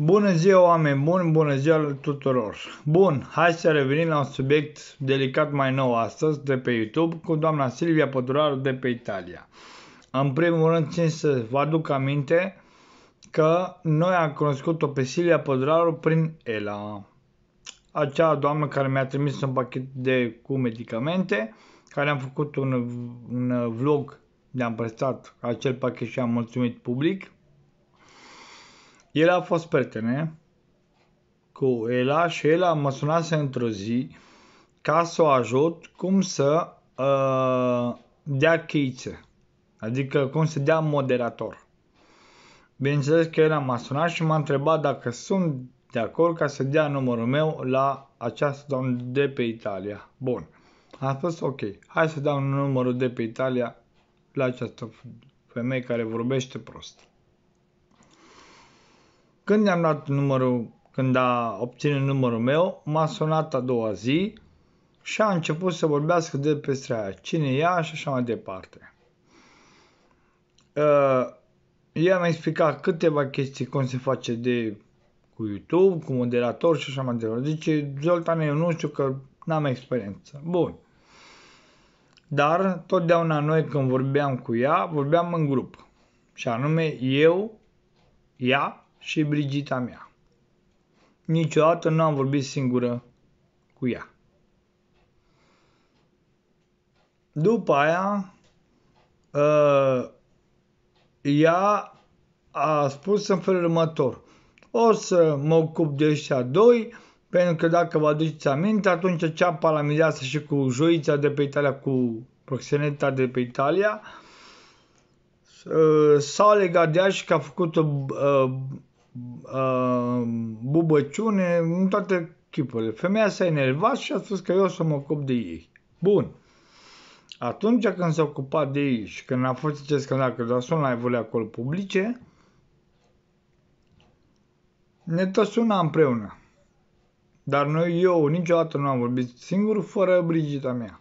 Bună ziua, oameni buni, bună ziua tuturor! Bun, hai să revenim la un subiect delicat mai nou astăzi de pe YouTube cu doamna Silvia Păduraru de pe Italia. În primul rând, țin să vă aduc aminte că noi am cunoscut-o pe Silvia Păduraru prin Ela, acea doamnă care mi-a trimis un pachet de cu medicamente, care am făcut un, un vlog, de am prestat acel pachet și am mulțumit public – el a fost prietene eh? cu Ela și el mă sunase într-o zi ca să o ajut cum să uh, dea cheițe, adică cum să dea moderator. Bineînțeles că el m-a sunat și m-a întrebat dacă sunt de acord ca să dea numărul meu la această doamnă de pe Italia. Bun. Am spus ok, hai să dau numărul de pe Italia la această femeie care vorbește prost. Când am luat numărul, când a obținut numărul meu, m-a sunat a doua zi și a început să vorbească de pe aia, cine ea și așa mai departe. Uh, ea mi-a explicat câteva chestii, cum se face de cu YouTube, cu moderator și așa mai departe. Deci, Zoltan, eu nu știu că n-am experiență. Bun. Dar totdeauna noi când vorbeam cu ea, vorbeam în grup. Și anume eu, ea și Brigita mea. Niciodată nu am vorbit singură cu ea. După aia, uh, ea a spus în felul următor. O să mă ocup de ăștia doi, pentru că dacă vă aduceți aminte, atunci ceapa la și cu joița de pe Italia, cu proxeneta de pe Italia, uh, Uh, s-a legat de că a făcut o uh, uh, bubăciune în toate chipurile. Femeia s-a enervat și a spus că eu o să mă ocup de ei. Bun. Atunci când s-a ocupat de ei și când a fost acest scandal, că doar sunt la evole acolo publice, ne tot suna împreună. Dar noi, eu, niciodată nu am vorbit singur fără Brigita mea.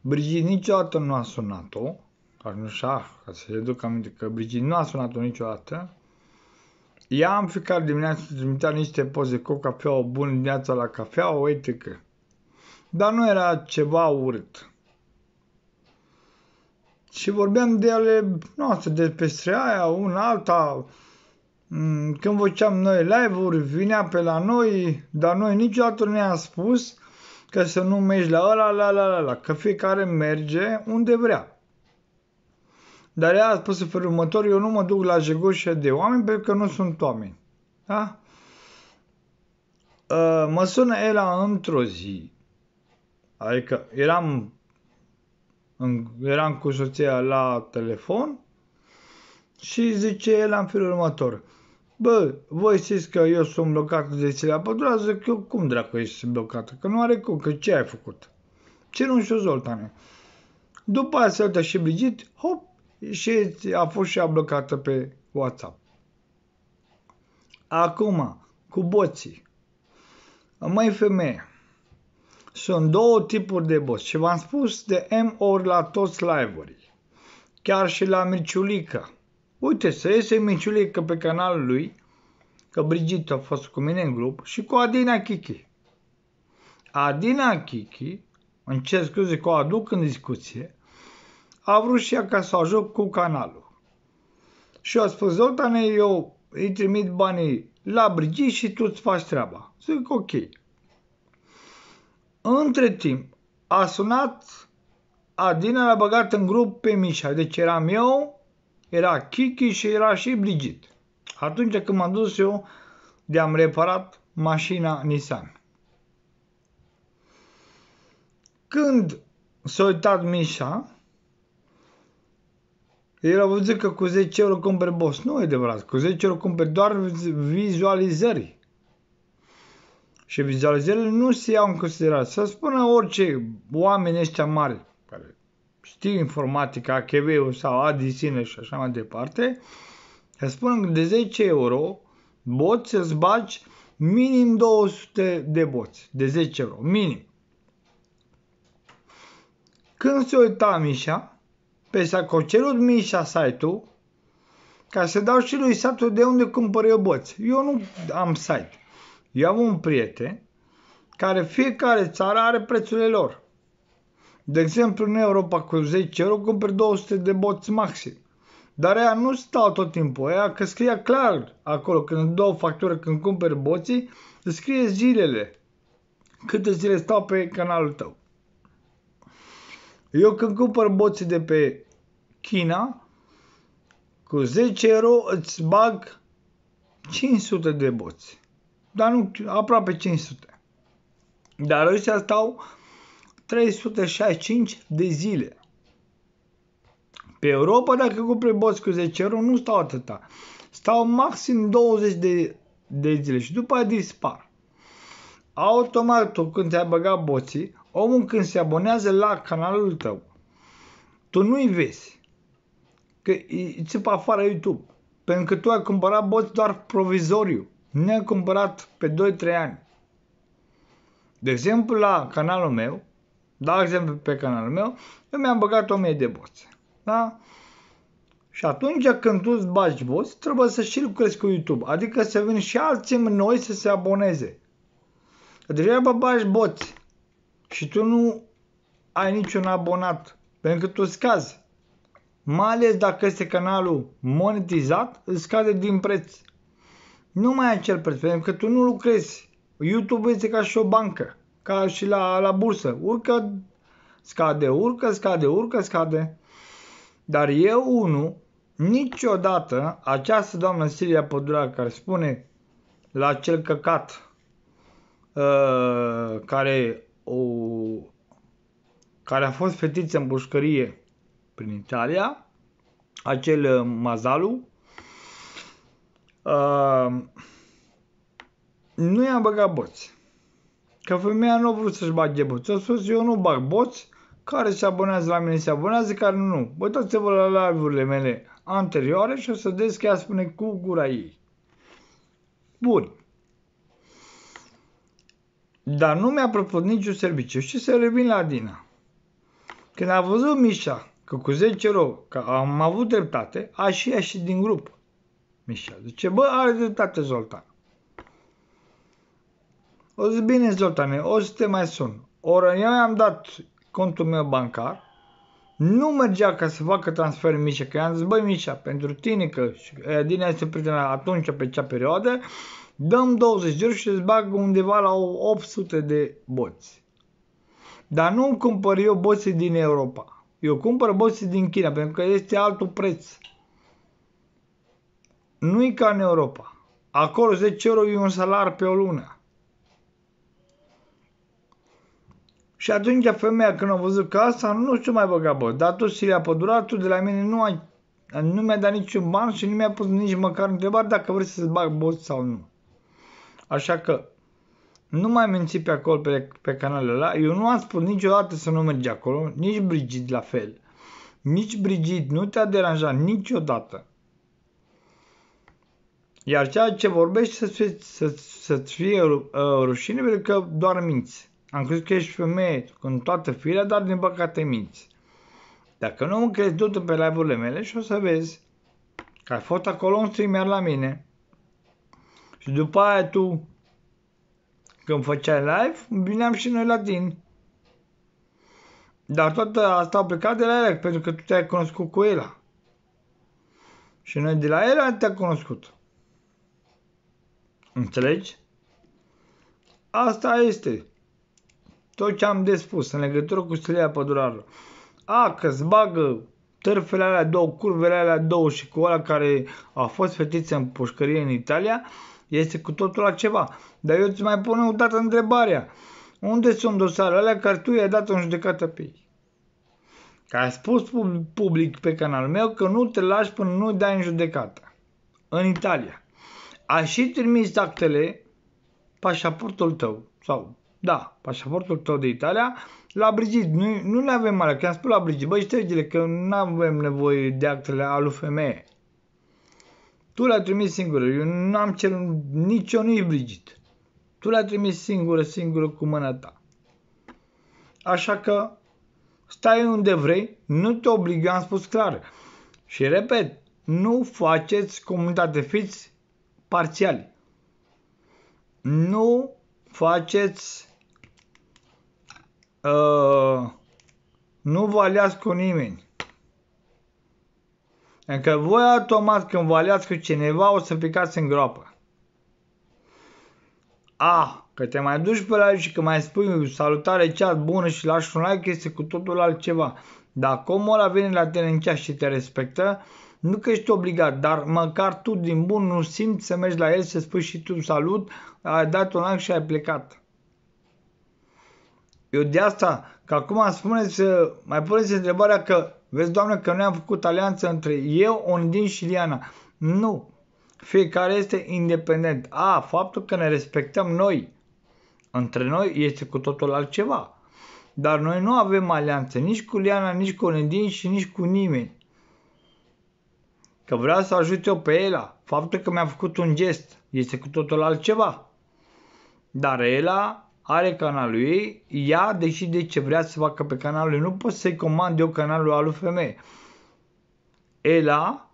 Brigita niciodată nu a sunat-o, fac nu șah, ca să reduc aminte, că Brigid nu a sunat-o niciodată. Ea am fiecare dimineață trimitea niște poze cu cafea, o bună dimineața la cafea, o etică. Dar nu era ceva urât. Și vorbeam de ale noastre, de peste aia, una alta. Mm, când făceam noi live-uri, vinea pe la noi, dar noi niciodată nu ne-am spus că să nu mergi la ăla, la la la la, că fiecare merge unde vrea. Dar ea a spus în felul următor, eu nu mă duc la jegoșe de oameni pentru că nu sunt oameni. Da? Ă, mă sună Ela într-o zi, adică eram, în, eram cu soția la telefon și zice el în felul următor, Bă, voi știți că eu sunt blocat de țelea pădurea, zic eu, cum dracu ești blocată? Că nu are cum, că ce ai făcut? Ce nu știu, Zoltane. După aia se uită și Brigit, hop, și a fost și a blocată pe WhatsApp. Acum, cu boții. Mai femeie, sunt două tipuri de boți și v-am spus de M ori la toți live chiar și la Miciulica. Uite, să iese Miciulica pe canalul lui, că Brigitte a fost cu mine în grup, și cu Adina Kiki. Adina Kiki, încerc scuze că o aduc în discuție, a vrut și ea ca să o ajut cu canalul. Și a spus, Zoltane, eu îi trimit banii la Brigi și tu îți faci treaba. Zic, ok. Între timp, a sunat, Adina l-a băgat în grup pe Mișa. Deci eram eu, era Kiki și era și Brigit. Atunci când m-am dus eu de-am reparat mașina Nissan. Când s-a uitat Mișa, el a văzut că cu 10 euro cumperi boss. Nu e adevărat. Cu 10 euro cumperi doar vizualizări. Și vizualizările nu se iau în considerare. Să spună orice oameni ăștia mari care știu informatica, kv ul sau adisine și așa mai departe, să spună că de 10 euro boți să-ți bagi minim 200 de boți, de 10 euro, minim. Când se uita Mișa, pe s-a cerut Mișa site-ul ca să dau și lui satul de unde cumpăr eu boți. Eu nu am site. Eu am un prieten care fiecare țară are prețurile lor. De exemplu, în Europa cu 10 euro cumpăr 200 de boți maxim. Dar ea nu stau tot timpul, ea că scrie clar acolo, când dau factură, când cumperi boții, scrie zilele, câte zile stau pe canalul tău. Eu când cumpăr boții de pe China, cu 10 euro îți bag 500 de boți. Dar nu, aproape 500. Dar ăștia stau 365 de zile. Pe Europa, dacă cumperi boți cu 10 euro, nu stau atâta. Stau maxim 20 de, de zile și după aia dispar automat tu când ți-ai băgat boții, omul când se abonează la canalul tău, tu nu-i vezi. Că îi țipă afară YouTube. Pentru că tu ai cumpărat boți doar provizoriu. Nu ai cumpărat pe 2-3 ani. De exemplu, la canalul meu, da exemplu pe canalul meu, eu mi-am băgat 1000 de boți. Da? Și atunci când tu îți bagi boți, trebuie să și lucrezi cu YouTube. Adică să vin și alții noi să se aboneze. Degeaba bagi boți și tu nu ai niciun abonat, pentru că tu scazi. Mai ales dacă este canalul monetizat, îți scade din preț. Nu mai ai acel preț, pentru că tu nu lucrezi. YouTube este ca și o bancă, ca și la, la bursă. Urcă, scade, urcă, scade, urcă, scade. Dar eu, unul, niciodată, această doamnă Siria Pădura care spune la acel căcat Uh, care, o, care a fost fetiță în bușcărie prin Italia, acel uh, Mazalu, uh, nu i-a băgat boți. Că femeia nu a vrut să-și bage boți. A spus, eu nu bag boți, care se abonează la mine se abonează, care nu. Uitați-vă la live-urile mele anterioare și o să vedeți că ea spune cu gura ei. Bun. Dar nu mi-a propus niciun serviciu. Și să revin la Dina. Când a văzut Mișa că cu 10 rău, că am avut dreptate, a și și din grup. Mișa zice, bă, are dreptate Zoltan. O zic, bine Zoltan, o să te mai sun. Ori eu i-am dat contul meu bancar, nu mergea ca să facă transfer Mișa, că i-am zis, bă, Mișa, pentru tine, că Dina este prietena atunci pe cea perioadă, dăm 20 de euro și îți bag undeva la 800 de boți. Dar nu cumpăr eu boții din Europa. Eu cumpăr boții din China, pentru că este altul preț. Nu e ca în Europa. Acolo 10 euro e un salar pe o lună. Și atunci femeia când a văzut că asta nu știu mai băga bă, dar tu a Pădurar, tu de la mine nu ai nu mi-a dat niciun ban și nu mi-a pus nici măcar întrebare dacă vrei să-ți bag boți sau nu. Așa că nu mai menții pe acolo pe, pe canalul ăla. Eu nu am spus niciodată să nu mergi acolo, nici Brigid la fel. Nici Brigid nu te-a deranjat niciodată. Iar ceea ce vorbești să-ți fie, să, să-ți fie uh, rușine pentru că doar minți. Am crezut că ești femeie în toată firea, dar din păcate minți. Dacă nu mă crezi, du pe live-urile mele și o să vezi că ai fost acolo un streamer la mine și după aia tu, când făceai live, vineam și noi la tine. Dar toată asta a plecat de la el, pentru că tu te-ai cunoscut cu el. Și noi de la el te-am cunoscut. Înțelegi? Asta este tot ce am de spus în legătură cu stilia Pădurară. A, că îți bagă târfele alea două, curvele alea două și cu ăla care a fost fetiță în pușcărie în Italia, este cu totul altceva. Dar eu îți mai pun o dată întrebarea. Unde sunt dosarele alea care tu i-ai dat în judecată pe ei? Că ai spus public pe canalul meu că nu te lași până nu dai în judecată. În Italia. Ai și trimis actele, pașaportul tău, sau, da, pașaportul tău de Italia, la Brigid. Nu, nu le avem mare, că am spus la Brigid, băi, ștergele, că nu avem nevoie de actele alu femeie. Tu l ai trimis singură. Eu nu am cerut nici eu, nici Brigit. Tu l ai trimis singură, singură cu mâna ta. Așa că stai unde vrei, nu te eu am spus clar. Și repet, nu faceți comunitate, fiți parțiali. Nu faceți uh, nu vă aliați cu nimeni. Încă voi automat când vă aliați cu cineva, o să picați în groapă. A, ah, că te mai duci pe la și că mai spui salutare chat bună și lași un like este cu totul altceva. Dacă omul ăla vine la tine în și te respectă, nu că ești obligat, dar măcar tu din bun nu simți să mergi la el să spui și tu salut, ai dat un like și ai plecat. Eu de asta, că acum spuneți, mai puneți întrebarea că Vezi, doamnă, că noi am făcut alianță între eu, Ondin și Liana. Nu. Fiecare este independent. A, faptul că ne respectăm noi între noi este cu totul altceva. Dar noi nu avem alianță nici cu Liana, nici cu Ondin și nici cu nimeni. Că vreau să ajut eu pe Ela. Faptul că mi-a făcut un gest este cu totul altceva. Dar Ela are canalul ei, ea decide ce vrea să facă pe canalul ei. Nu pot să-i comand eu canalul al femeie. Ela,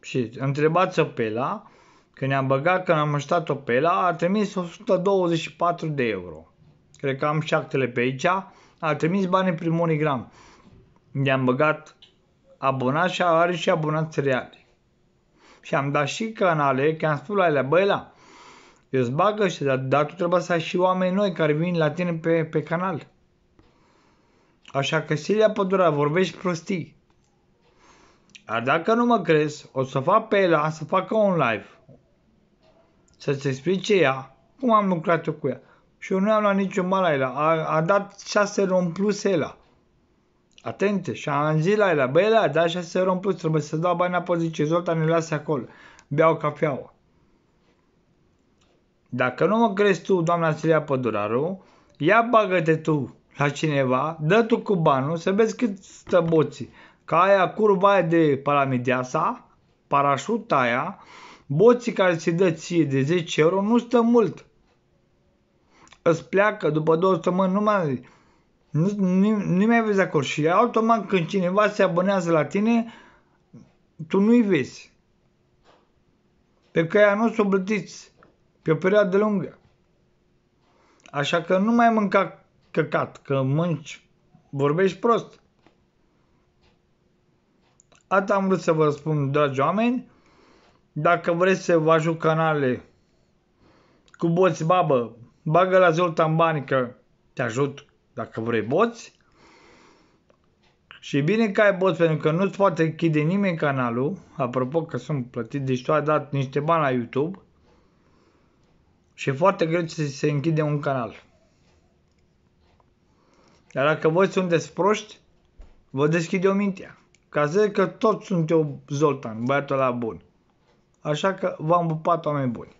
și întrebați-o pe Ela, când ne-am băgat, când am ajutat-o pe Ela, a trimis 124 de euro. Cred că am și actele pe aici. A trimis banii prin Monigram. Ne-am băgat abonat și are și abonați reali. Și am dat și canale, că am spus la ele, băi, la, îți bagă și dar, dar tu trebuie să ai și oameni noi care vin la tine pe, pe canal. Așa că Silia Pădura, vorbești prostii. Dar dacă nu mă crezi, o să fac pe ea să facă un live. Să-ți explice ea cum am lucrat eu cu ea. Și eu nu am luat niciun mal la el. A, a dat 6 euro plus el. Atente. Și am zis la el, băi, da, 6 euro în plus, trebuie să dau bani apoi, zice, Zoltan, ne lasă acolo. Beau cafeaua. Dacă nu mă crezi tu, doamna Silia Păduraru, ia bagă-te tu la cineva, dă tu cu banul să vezi cât stă boții. Ca aia, curva aia de palamideasa, parașuta aia, boții care ți dă ție de 10 euro nu stă mult. Îți pleacă după două săptămâni, nu mai, nu, nu, nu mai vezi acolo. Și automat când cineva se abonează la tine, tu nu-i vezi. Pe că aia nu s-o plătiți pe o perioadă lungă. Așa că nu mai mânca căcat, că mânci, vorbești prost. Asta am vrut să vă spun, dragi oameni. Dacă vreți să vă ajut canale cu boți babă, bagă la Zoltan bani că te ajut dacă vrei boți. Și bine că ai boți pentru că nu-ți poate închide nimeni canalul. Apropo că sunt plătit, deci tu ai dat niște bani la YouTube. Și e foarte greu să se închide un canal. Dar dacă voi sunteți proști, vă deschid eu mintea. Ca să zic că tot sunt eu Zoltan, băiatul la bun. Așa că v-am pupat oameni buni.